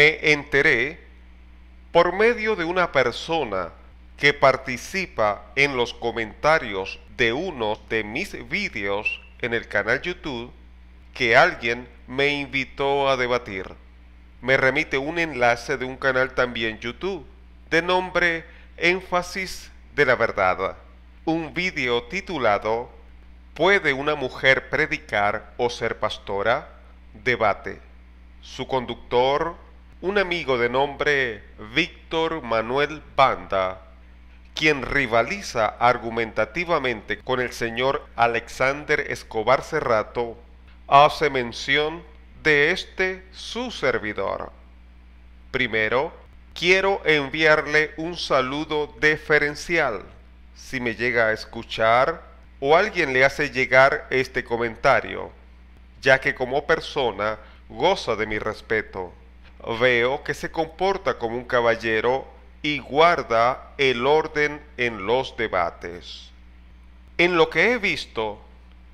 me enteré por medio de una persona que participa en los comentarios de uno de mis vídeos en el canal YouTube que alguien me invitó a debatir. Me remite un enlace de un canal también YouTube de nombre Énfasis de la Verdad, un vídeo titulado ¿Puede una mujer predicar o ser pastora? Debate. Su conductor un amigo de nombre Víctor Manuel Banda, quien rivaliza argumentativamente con el señor Alexander Escobar Cerrato, hace mención de este su servidor. Primero, quiero enviarle un saludo deferencial. Si me llega a escuchar o alguien le hace llegar este comentario, ya que como persona goza de mi respeto veo que se comporta como un caballero y guarda el orden en los debates. En lo que he visto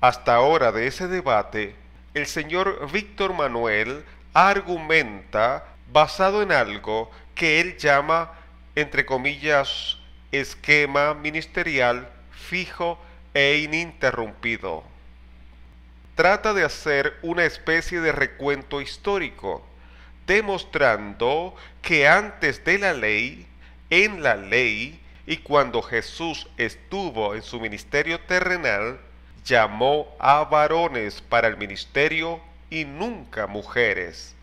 hasta ahora de ese debate, el señor Víctor Manuel argumenta basado en algo que él llama, entre comillas, esquema ministerial fijo e ininterrumpido. Trata de hacer una especie de recuento histórico demostrando que antes de la ley, en la ley y cuando Jesús estuvo en su ministerio terrenal, llamó a varones para el ministerio y nunca mujeres.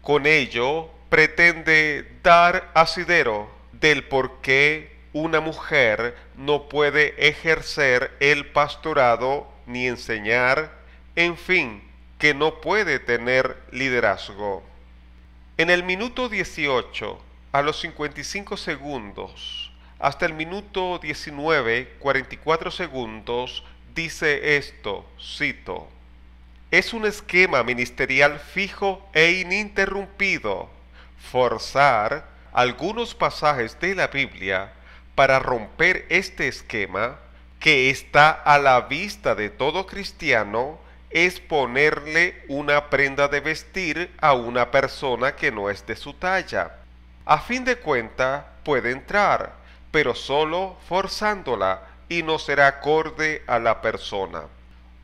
Con ello pretende dar asidero del por qué una mujer no puede ejercer el pastorado ni enseñar, en fin, que no puede tener liderazgo. En el minuto 18, a los 55 segundos, hasta el minuto 19, 44 segundos, dice esto, cito, es un esquema ministerial fijo e ininterrumpido forzar algunos pasajes de la Biblia para romper este esquema que está a la vista de todo cristiano es ponerle una prenda de vestir a una persona que no es de su talla. A fin de cuenta, puede entrar, pero solo forzándola y no será acorde a la persona.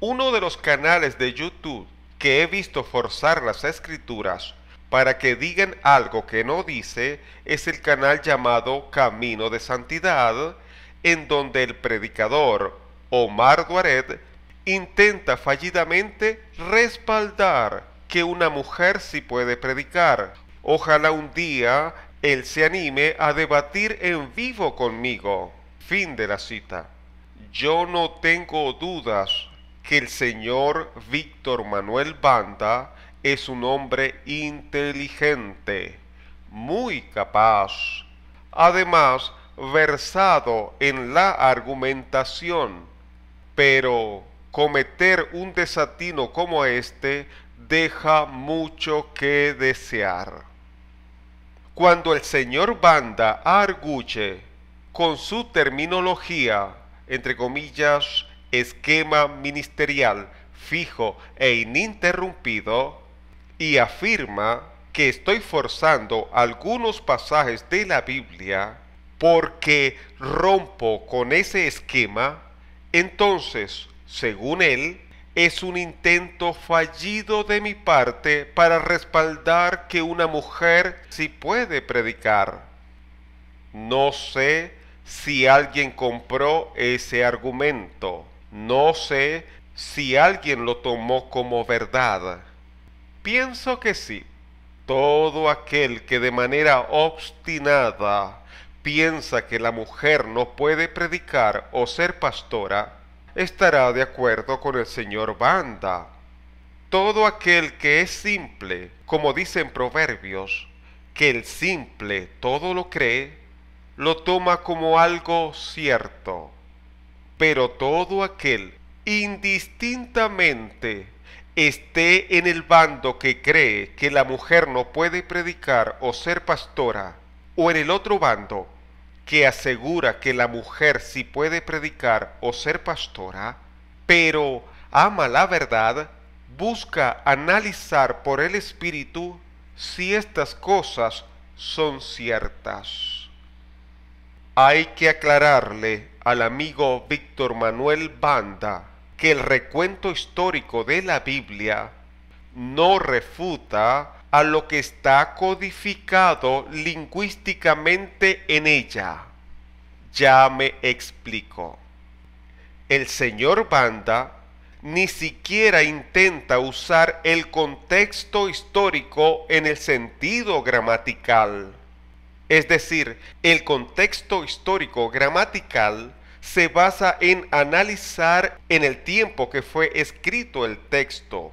Uno de los canales de YouTube que he visto forzar las escrituras para que digan algo que no dice es el canal llamado Camino de Santidad, en donde el predicador Omar Duaret intenta fallidamente respaldar que una mujer sí puede predicar. Ojalá un día él se anime a debatir en vivo conmigo. Fin de la cita. Yo no tengo dudas que el señor Víctor Manuel Banda es un hombre inteligente, muy capaz, además versado en la argumentación, pero cometer un desatino como este deja mucho que desear. Cuando el señor Banda arguye con su terminología, entre comillas, esquema ministerial fijo e ininterrumpido, y afirma que estoy forzando algunos pasajes de la Biblia porque rompo con ese esquema, entonces según él, es un intento fallido de mi parte para respaldar que una mujer sí puede predicar. No sé si alguien compró ese argumento. No sé si alguien lo tomó como verdad. Pienso que sí. Todo aquel que de manera obstinada piensa que la mujer no puede predicar o ser pastora, estará de acuerdo con el señor Banda. Todo aquel que es simple, como dicen proverbios, que el simple todo lo cree, lo toma como algo cierto. Pero todo aquel, indistintamente, esté en el bando que cree que la mujer no puede predicar o ser pastora, o en el otro bando, que asegura que la mujer sí puede predicar o ser pastora, pero ama la verdad, busca analizar por el Espíritu si estas cosas son ciertas. Hay que aclararle al amigo Víctor Manuel Banda que el recuento histórico de la Biblia no refuta a lo que está codificado lingüísticamente en ella. Ya me explico. El señor Banda ni siquiera intenta usar el contexto histórico en el sentido gramatical. Es decir, el contexto histórico gramatical se basa en analizar en el tiempo que fue escrito el texto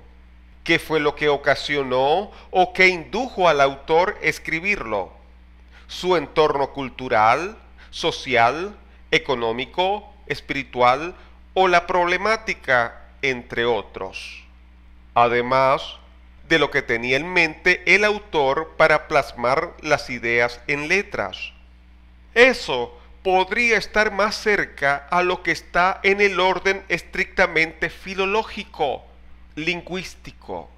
qué fue lo que ocasionó o qué indujo al autor a escribirlo, su entorno cultural, social, económico, espiritual o la problemática, entre otros. Además de lo que tenía en mente el autor para plasmar las ideas en letras. Eso podría estar más cerca a lo que está en el orden estrictamente filológico lingüístico.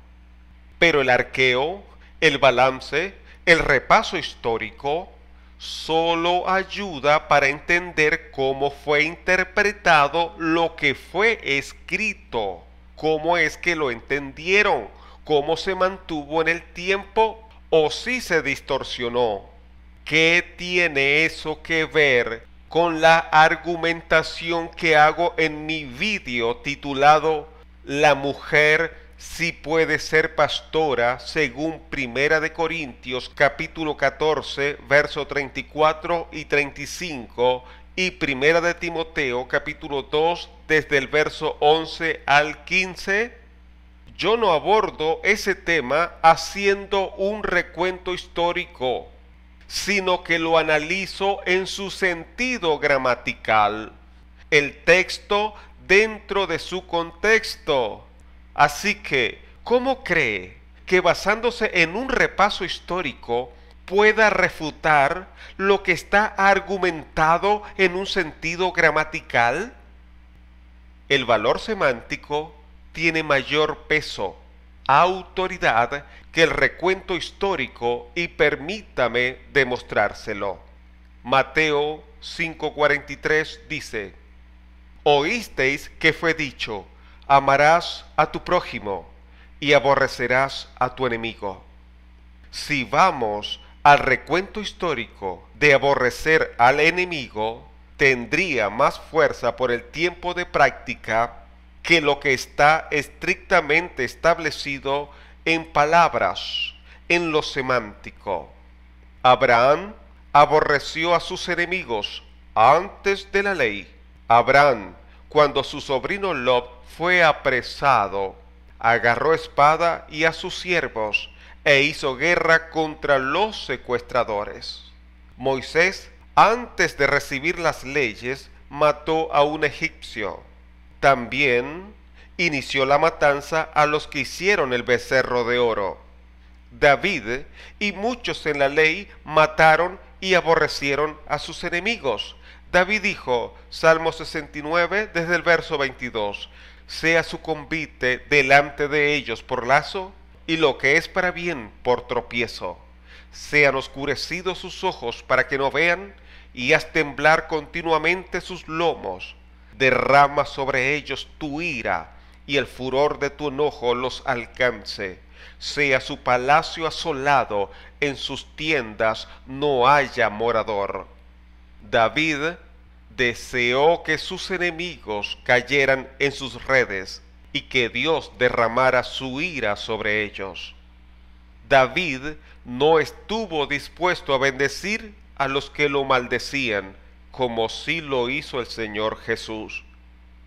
Pero el arqueo, el balance, el repaso histórico solo ayuda para entender cómo fue interpretado lo que fue escrito, cómo es que lo entendieron, cómo se mantuvo en el tiempo o si se distorsionó. ¿Qué tiene eso que ver con la argumentación que hago en mi vídeo titulado la mujer sí puede ser pastora según Primera de Corintios capítulo 14 verso 34 y 35 y Primera de Timoteo capítulo 2 desde el verso 11 al 15? Yo no abordo ese tema haciendo un recuento histórico, sino que lo analizo en su sentido gramatical. El texto dentro de su contexto. Así que, ¿cómo cree que basándose en un repaso histórico pueda refutar lo que está argumentado en un sentido gramatical? El valor semántico tiene mayor peso, autoridad que el recuento histórico y permítame demostrárselo. Mateo 5:43 dice, Oísteis que fue dicho, amarás a tu prójimo y aborrecerás a tu enemigo. Si vamos al recuento histórico de aborrecer al enemigo, tendría más fuerza por el tiempo de práctica que lo que está estrictamente establecido en palabras, en lo semántico. Abraham aborreció a sus enemigos antes de la ley Abraham, cuando su sobrino Lob fue apresado, agarró espada y a sus siervos e hizo guerra contra los secuestradores. Moisés, antes de recibir las leyes, mató a un egipcio. También inició la matanza a los que hicieron el becerro de oro. David y muchos en la ley mataron y aborrecieron a sus enemigos David dijo, Salmo 69, desde el verso 22, sea su convite delante de ellos por lazo y lo que es para bien por tropiezo. Sean oscurecidos sus ojos para que no vean y haz temblar continuamente sus lomos. Derrama sobre ellos tu ira y el furor de tu enojo los alcance. Sea su palacio asolado, en sus tiendas no haya morador David deseó que sus enemigos cayeran en sus redes y que Dios derramara su ira sobre ellos. David no estuvo dispuesto a bendecir a los que lo maldecían, como sí lo hizo el Señor Jesús.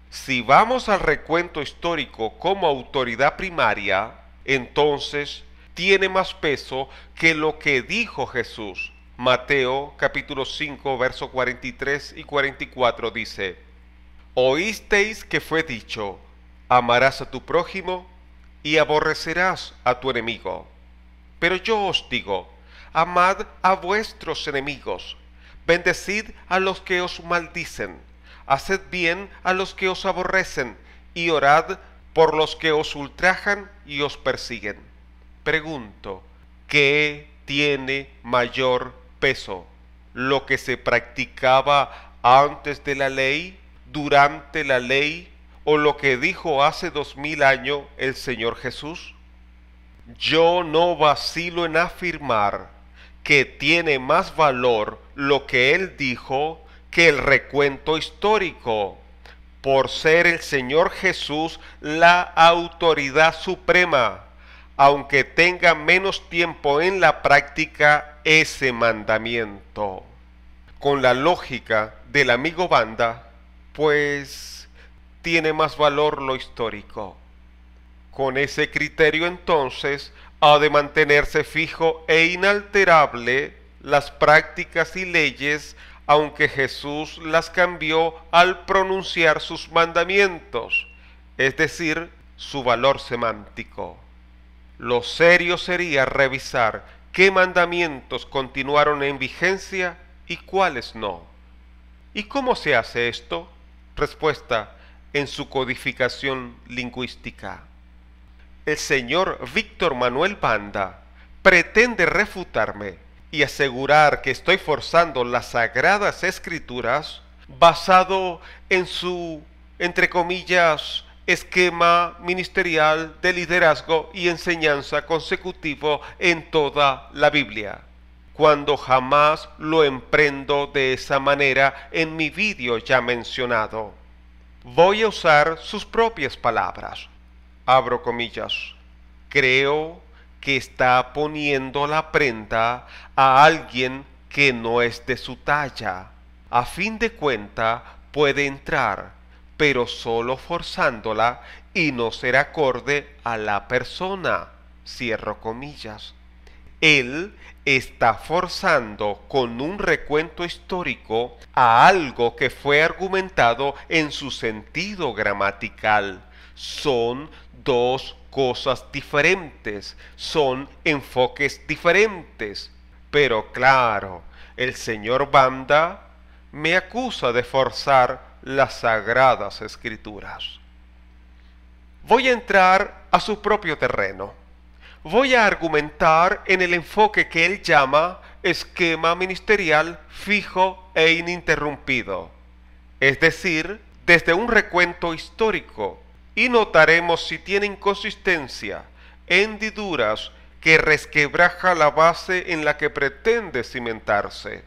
Si vamos al recuento histórico como autoridad primaria, entonces tiene más peso que lo que dijo Jesús Mateo capítulo 5 verso 43 y 44 dice, Oísteis que fue dicho, amarás a tu prójimo y aborrecerás a tu enemigo. Pero yo os digo, amad a vuestros enemigos, bendecid a los que os maldicen, haced bien a los que os aborrecen, y orad por los que os ultrajan y os persiguen. Pregunto, ¿qué tiene mayor peso lo que se practicaba antes de la ley, durante la ley o lo que dijo hace dos mil años el Señor Jesús? Yo no vacilo en afirmar que tiene más valor lo que Él dijo que el recuento histórico, por ser el Señor Jesús la autoridad suprema aunque tenga menos tiempo en la práctica ese mandamiento. Con la lógica del amigo banda, pues tiene más valor lo histórico. Con ese criterio entonces ha de mantenerse fijo e inalterable las prácticas y leyes, aunque Jesús las cambió al pronunciar sus mandamientos, es decir, su valor semántico. Lo serio sería revisar qué mandamientos continuaron en vigencia y cuáles no. ¿Y cómo se hace esto? Respuesta, en su codificación lingüística. El señor Víctor Manuel Banda pretende refutarme y asegurar que estoy forzando las sagradas escrituras basado en su, entre comillas, esquema ministerial de liderazgo y enseñanza consecutivo en toda la Biblia. Cuando jamás lo emprendo de esa manera en mi vídeo ya mencionado. Voy a usar sus propias palabras. Abro comillas. Creo que está poniendo la prenda a alguien que no es de su talla. A fin de cuenta puede entrar pero solo forzándola y no ser acorde a la persona. Cierro comillas. Él está forzando con un recuento histórico a algo que fue argumentado en su sentido gramatical. Son dos cosas diferentes, son enfoques diferentes. Pero claro, el señor Banda me acusa de forzar las sagradas escrituras. Voy a entrar a su propio terreno. Voy a argumentar en el enfoque que él llama esquema ministerial fijo e ininterrumpido, es decir, desde un recuento histórico, y notaremos si tiene inconsistencia, hendiduras que resquebraja la base en la que pretende cimentarse.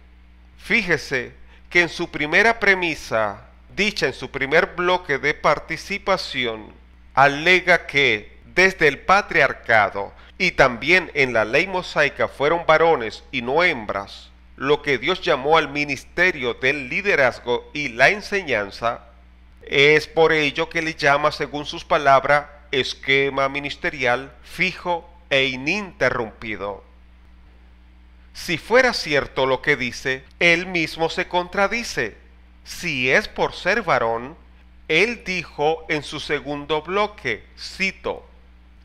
Fíjese que en su primera premisa dicha en su primer bloque de participación, alega que desde el patriarcado y también en la ley mosaica fueron varones y no hembras, lo que Dios llamó al ministerio del liderazgo y la enseñanza, es por ello que le llama, según sus palabras, esquema ministerial fijo e ininterrumpido. Si fuera cierto lo que dice, él mismo se contradice si es por ser varón, él dijo en su segundo bloque, cito,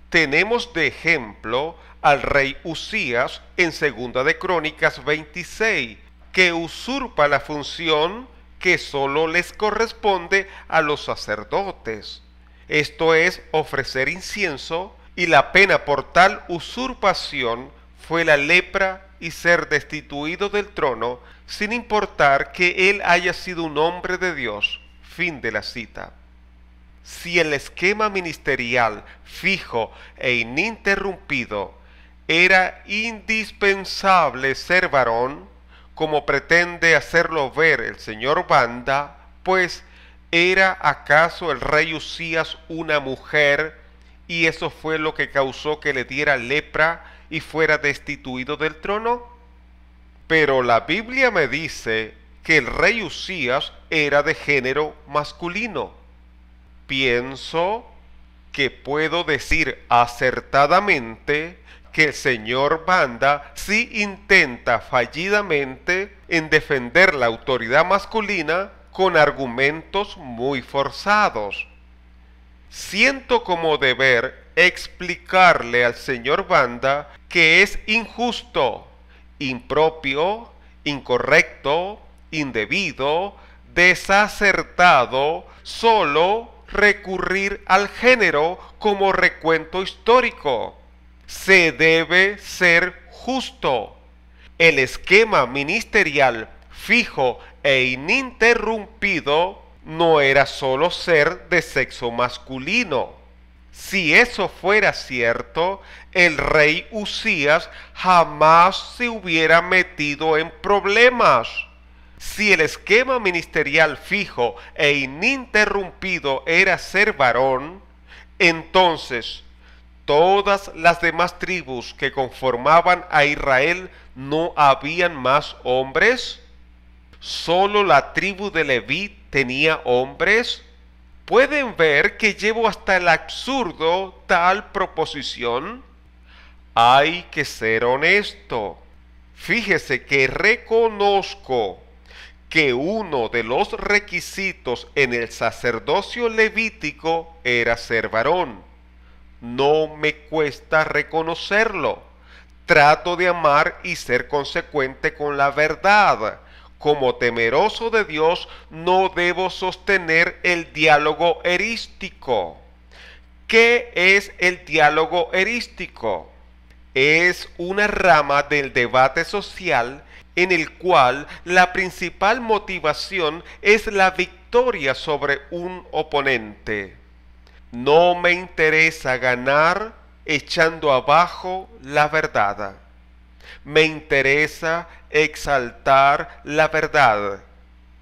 tenemos de ejemplo al rey Usías en Segunda de Crónicas 26, que usurpa la función que sólo les corresponde a los sacerdotes. Esto es ofrecer incienso y la pena por tal usurpación fue la lepra y ser destituido del trono, sin importar que él haya sido un hombre de Dios. Fin de la cita. Si el esquema ministerial fijo e ininterrumpido era indispensable ser varón, como pretende hacerlo ver el señor Banda, pues ¿era acaso el rey Usías una mujer y eso fue lo que causó que le diera lepra y fuera destituido del trono? Pero la Biblia me dice que el rey Usías era de género masculino. Pienso que puedo decir acertadamente que el señor Banda sí intenta fallidamente en defender la autoridad masculina con argumentos muy forzados. Siento como deber explicarle al señor Banda que es injusto, impropio, incorrecto, indebido, desacertado, solo recurrir al género como recuento histórico. Se debe ser justo. El esquema ministerial fijo e ininterrumpido no era solo ser de sexo masculino si eso fuera cierto, el rey Usías jamás se hubiera metido en problemas. Si el esquema ministerial fijo e ininterrumpido era ser varón, entonces todas las demás tribus que conformaban a Israel no habían más hombres. ¿Sólo la tribu de Leví tenía hombres Pueden ver que llevo hasta el absurdo tal proposición. Hay que ser honesto. Fíjese que reconozco que uno de los requisitos en el sacerdocio levítico era ser varón. No me cuesta reconocerlo. Trato de amar y ser consecuente con la verdad como temeroso de Dios, no debo sostener el diálogo erístico. ¿Qué es el diálogo erístico? Es una rama del debate social en el cual la principal motivación es la victoria sobre un oponente. No me interesa ganar echando abajo la verdad. Me interesa exaltar la verdad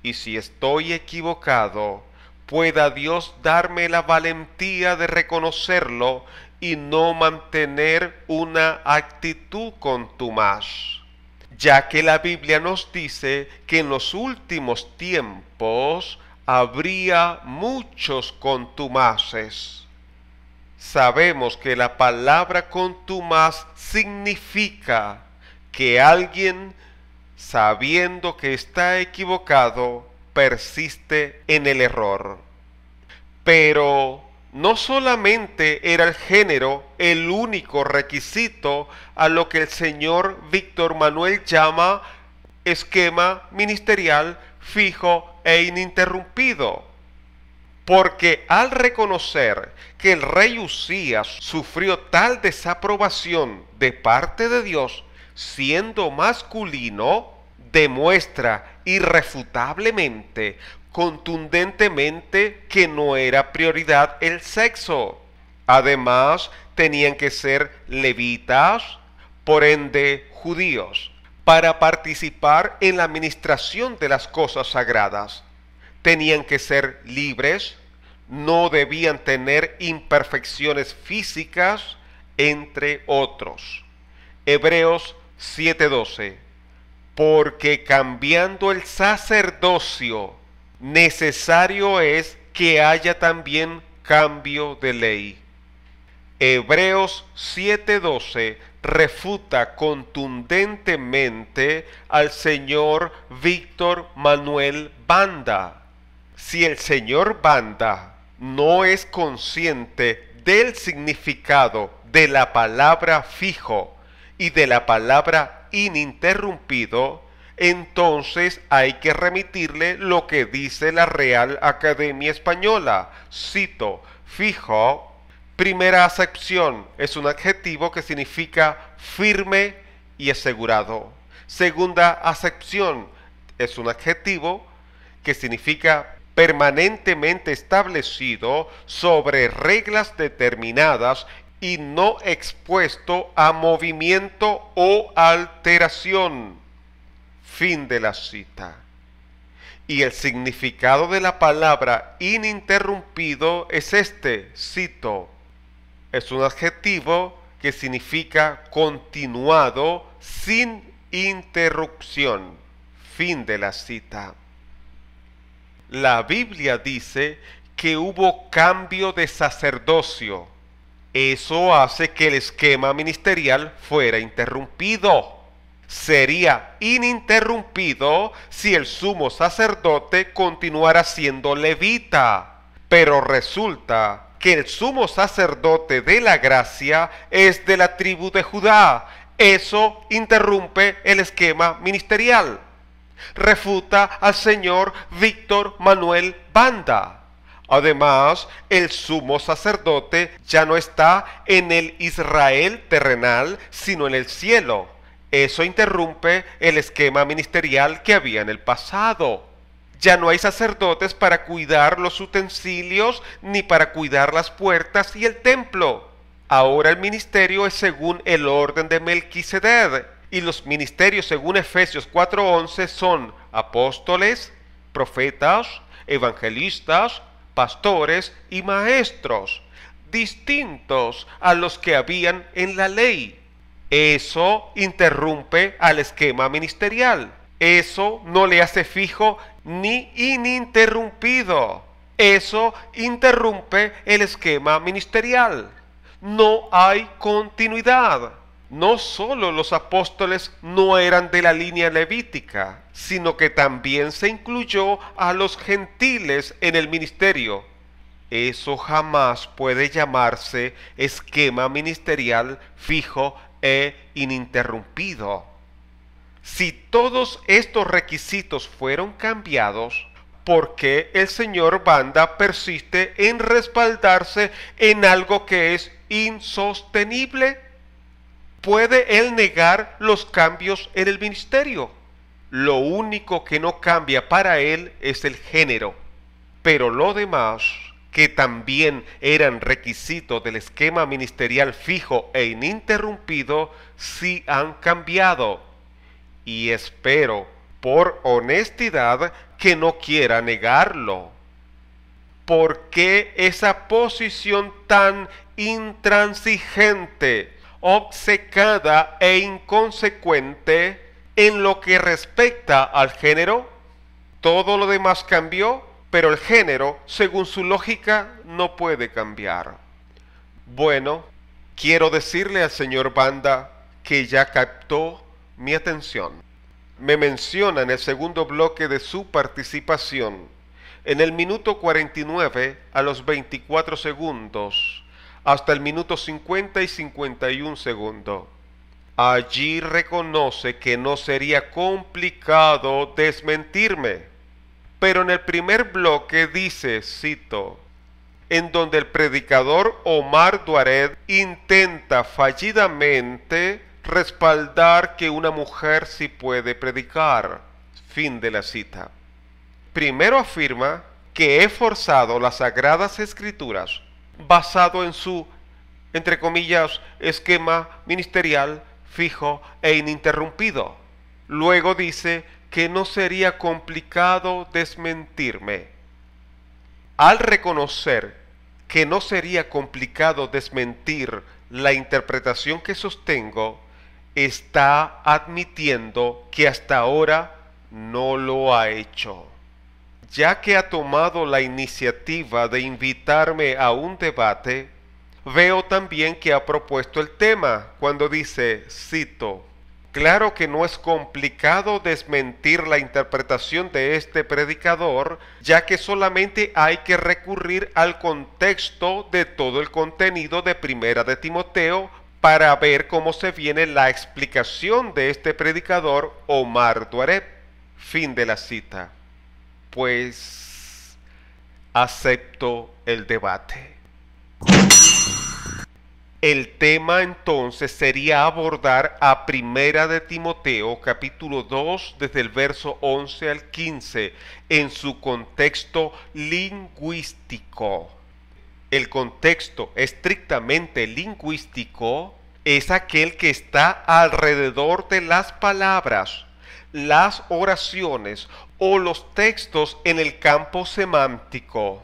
y si estoy equivocado, pueda Dios darme la valentía de reconocerlo y no mantener una actitud contumaz, ya que la Biblia nos dice que en los últimos tiempos habría muchos contumaces. Sabemos que la palabra contumaz significa que alguien, sabiendo que está equivocado, persiste en el error. Pero no solamente era el género el único requisito a lo que el señor Víctor Manuel llama esquema ministerial fijo e ininterrumpido. Porque al reconocer que el rey Usías sufrió tal desaprobación de parte de Dios, siendo masculino, demuestra irrefutablemente, contundentemente, que no era prioridad el sexo. Además, tenían que ser levitas, por ende judíos, para participar en la administración de las cosas sagradas. Tenían que ser libres, no debían tener imperfecciones físicas, entre otros. Hebreos 7:12, porque cambiando el sacerdocio, necesario es que haya también cambio de ley. Hebreos 7:12 refuta contundentemente al señor Víctor Manuel Banda. Si el señor Banda no es consciente del significado de la palabra fijo, y de la palabra ininterrumpido, entonces hay que remitirle lo que dice la Real Academia Española. Cito, fijo, primera acepción, es un adjetivo que significa firme y asegurado. Segunda acepción, es un adjetivo que significa permanentemente establecido sobre reglas determinadas y no expuesto a movimiento o alteración. Fin de la cita. Y el significado de la palabra ininterrumpido es este, cito. Es un adjetivo que significa continuado sin interrupción. Fin de la cita. La Biblia dice que hubo cambio de sacerdocio eso hace que el esquema ministerial fuera interrumpido. Sería ininterrumpido si el sumo sacerdote continuara siendo levita. Pero resulta que el sumo sacerdote de la gracia es de la tribu de Judá. Eso interrumpe el esquema ministerial. Refuta al señor Víctor Manuel Banda. Además, el sumo sacerdote ya no está en el Israel terrenal, sino en el cielo. Eso interrumpe el esquema ministerial que había en el pasado. Ya no hay sacerdotes para cuidar los utensilios ni para cuidar las puertas y el templo. Ahora el ministerio es según el orden de Melquisedec y los ministerios según Efesios 4:11 son apóstoles, profetas, evangelistas, pastores y maestros, distintos a los que habían en la ley. Eso interrumpe al esquema ministerial. Eso no le hace fijo ni ininterrumpido. Eso interrumpe el esquema ministerial. No hay continuidad no solo los apóstoles no eran de la línea levítica, sino que también se incluyó a los gentiles en el ministerio. Eso jamás puede llamarse esquema ministerial fijo e ininterrumpido. Si todos estos requisitos fueron cambiados, ¿por qué el señor Banda persiste en respaldarse en algo que es insostenible? ¿Puede él negar los cambios en el ministerio? Lo único que no cambia para él es el género, pero lo demás, que también eran requisito del esquema ministerial fijo e ininterrumpido, sí han cambiado. Y espero, por honestidad, que no quiera negarlo. ¿Por qué esa posición tan intransigente? obcecada e inconsecuente en lo que respecta al género. Todo lo demás cambió, pero el género, según su lógica, no puede cambiar. Bueno, quiero decirle al señor Banda que ya captó mi atención. Me menciona en el segundo bloque de su participación, en el minuto 49 a los 24 segundos hasta el minuto 50 y 51 segundo... Allí reconoce que no sería complicado desmentirme. Pero en el primer bloque dice, cito, en donde el predicador Omar Duared intenta fallidamente respaldar que una mujer sí puede predicar. Fin de la cita. Primero afirma que he forzado las sagradas escrituras basado en su, entre comillas, esquema ministerial fijo e ininterrumpido. Luego dice que no sería complicado desmentirme. Al reconocer que no sería complicado desmentir la interpretación que sostengo, está admitiendo que hasta ahora no lo ha hecho ya que ha tomado la iniciativa de invitarme a un debate, veo también que ha propuesto el tema cuando dice, cito, Claro que no es complicado desmentir la interpretación de este predicador, ya que solamente hay que recurrir al contexto de todo el contenido de Primera de Timoteo para ver cómo se viene la explicación de este predicador Omar Duaret. Fin de la cita pues acepto el debate. El tema entonces sería abordar a Primera de Timoteo capítulo 2 desde el verso 11 al 15 en su contexto lingüístico. El contexto estrictamente lingüístico es aquel que está alrededor de las palabras las oraciones o los textos en el campo semántico.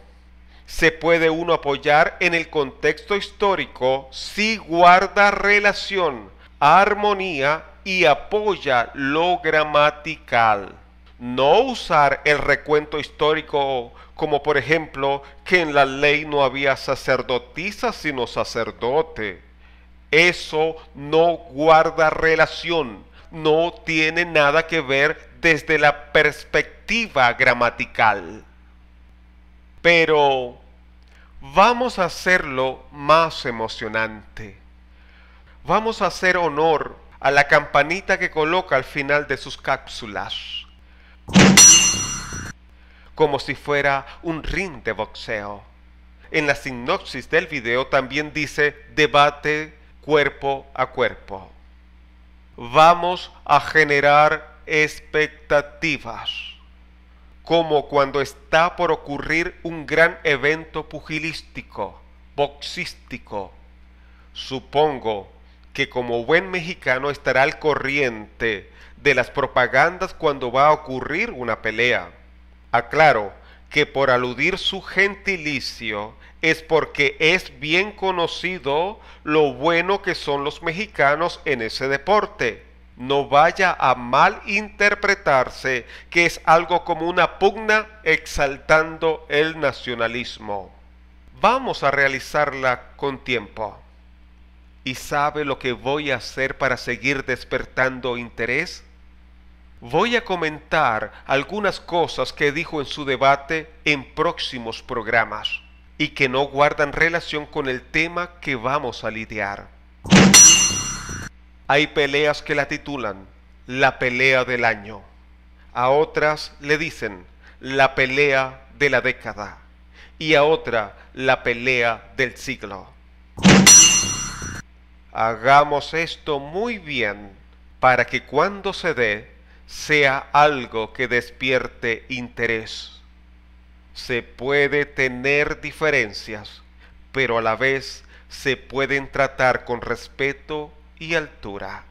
Se puede uno apoyar en el contexto histórico si guarda relación, armonía y apoya lo gramatical. No usar el recuento histórico como por ejemplo que en la ley no había sacerdotisa sino sacerdote. Eso no guarda relación no tiene nada que ver desde la perspectiva gramatical. Pero vamos a hacerlo más emocionante. Vamos a hacer honor a la campanita que coloca al final de sus cápsulas, como si fuera un ring de boxeo. En la sinopsis del video también dice debate cuerpo a cuerpo vamos a generar expectativas, como cuando está por ocurrir un gran evento pugilístico, boxístico. Supongo que como buen mexicano estará al corriente de las propagandas cuando va a ocurrir una pelea. Aclaro, que por aludir su gentilicio es porque es bien conocido lo bueno que son los mexicanos en ese deporte. No vaya a malinterpretarse que es algo como una pugna exaltando el nacionalismo. Vamos a realizarla con tiempo. ¿Y sabe lo que voy a hacer para seguir despertando interés? Voy a comentar algunas cosas que dijo en su debate en próximos programas y que no guardan relación con el tema que vamos a lidiar. Hay peleas que la titulan la pelea del año. A otras le dicen la pelea de la década y a otra la pelea del siglo. Hagamos esto muy bien para que cuando se dé sea algo que despierte interés. Se puede tener diferencias, pero a la vez se pueden tratar con respeto y altura.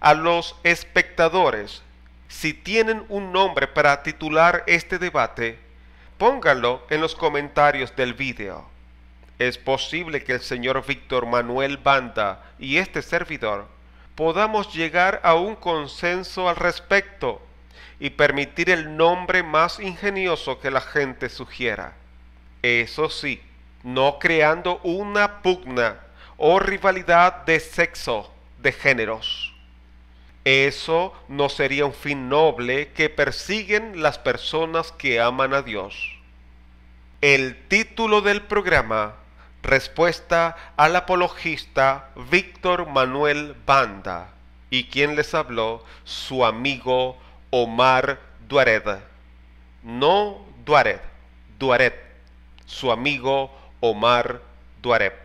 A los espectadores, si tienen un nombre para titular este debate, pónganlo en los comentarios del video. Es posible que el señor Víctor Manuel Banda y este servidor podamos llegar a un consenso al respecto y permitir el nombre más ingenioso que la gente sugiera. Eso sí, no creando una pugna o rivalidad de sexo, de géneros. Eso no sería un fin noble que persiguen las personas que aman a Dios. El título del programa Respuesta al apologista Víctor Manuel Banda y quien les habló, su amigo Omar Duared. No Duared, Duared, su amigo Omar Duaret.